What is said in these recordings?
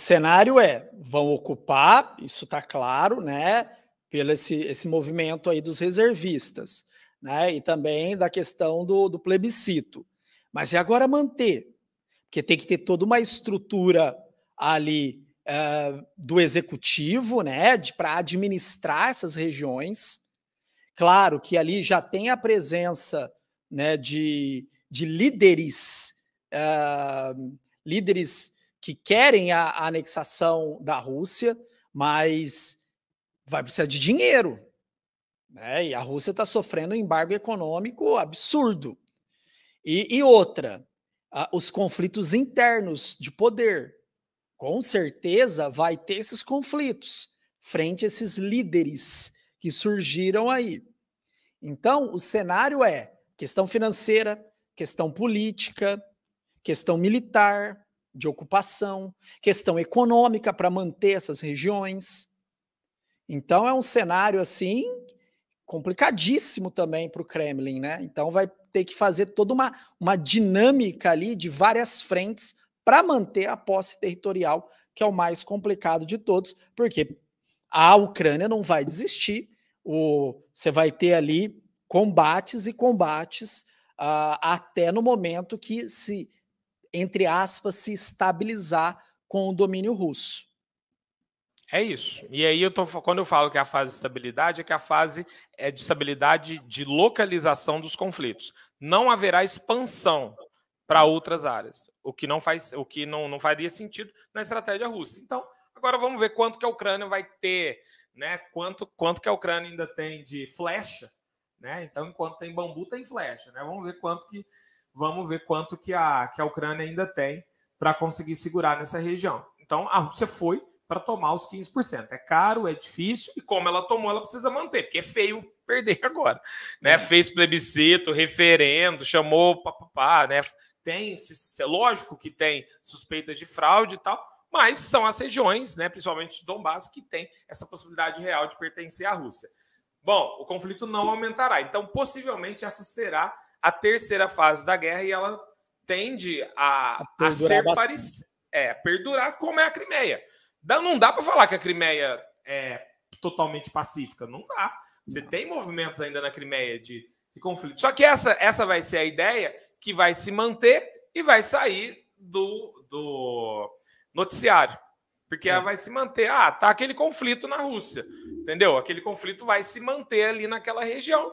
cenário é: vão ocupar, isso está claro, né? Pelo esse, esse movimento aí dos reservistas, né? E também da questão do, do plebiscito. Mas e é agora manter? Porque tem que ter toda uma estrutura ali uh, do executivo, né? Para administrar essas regiões. Claro que ali já tem a presença né, de, de líderes, uh, líderes que querem a, a anexação da Rússia, mas vai precisar de dinheiro. Né? E a Rússia está sofrendo um embargo econômico absurdo. E, e outra, os conflitos internos de poder. Com certeza vai ter esses conflitos frente a esses líderes que surgiram aí. Então, o cenário é questão financeira, questão política, questão militar, de ocupação, questão econômica para manter essas regiões. Então é um cenário assim complicadíssimo também para o Kremlin, né? Então vai ter que fazer toda uma, uma dinâmica ali de várias frentes para manter a posse territorial, que é o mais complicado de todos, porque a Ucrânia não vai desistir. O, você vai ter ali combates e combates uh, até no momento que se entre aspas, se estabilizar com o domínio russo. É isso. E aí eu tô quando eu falo que é a fase de estabilidade é que a fase é de estabilidade de localização dos conflitos. Não haverá expansão para outras áreas, o que não faz, o que não, não faria sentido na estratégia russa. Então, agora vamos ver quanto que a Ucrânia vai ter, né? Quanto quanto que a Ucrânia ainda tem de flecha, né? Então, enquanto tem bambu tem flecha, né? Vamos ver quanto que Vamos ver quanto que a, que a Ucrânia ainda tem para conseguir segurar nessa região. Então, a Rússia foi para tomar os 15%. É caro, é difícil, e como ela tomou, ela precisa manter, porque é feio perder agora. Né? É. Fez plebiscito, referendo, chamou papapá, né? Tem, é lógico que tem suspeitas de fraude e tal, mas são as regiões, né, principalmente Donbass, que tem essa possibilidade real de pertencer à Rússia. Bom, o conflito não aumentará. Então, possivelmente, essa será a terceira fase da guerra e ela tende a, a, a ser parecida. É, perdurar como é a Crimeia. Não dá para falar que a Crimeia é totalmente pacífica. Não dá. Você tem movimentos ainda na Crimeia de, de conflito. Só que essa, essa vai ser a ideia que vai se manter e vai sair do, do noticiário. Porque Sim. ela vai se manter. Ah, tá aquele conflito na Rússia. Entendeu? Aquele conflito vai se manter ali naquela região.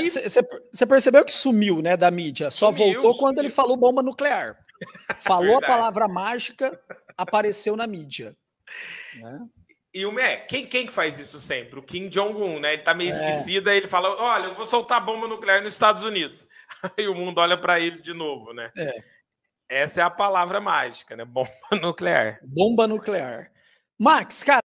Você é, e... percebeu que sumiu, né, da mídia? Só sumiu, voltou sumiu. quando ele falou bomba nuclear. Falou a palavra mágica, apareceu na mídia. Né? E o é, quem, quem faz isso sempre? O Kim Jong-un, né? Ele tá meio é. esquecido, aí ele fala: olha, eu vou soltar bomba nuclear nos Estados Unidos. Aí o mundo olha para ele de novo, né? É. Essa é a palavra mágica, né? Bomba nuclear. Bomba nuclear. Max, cara.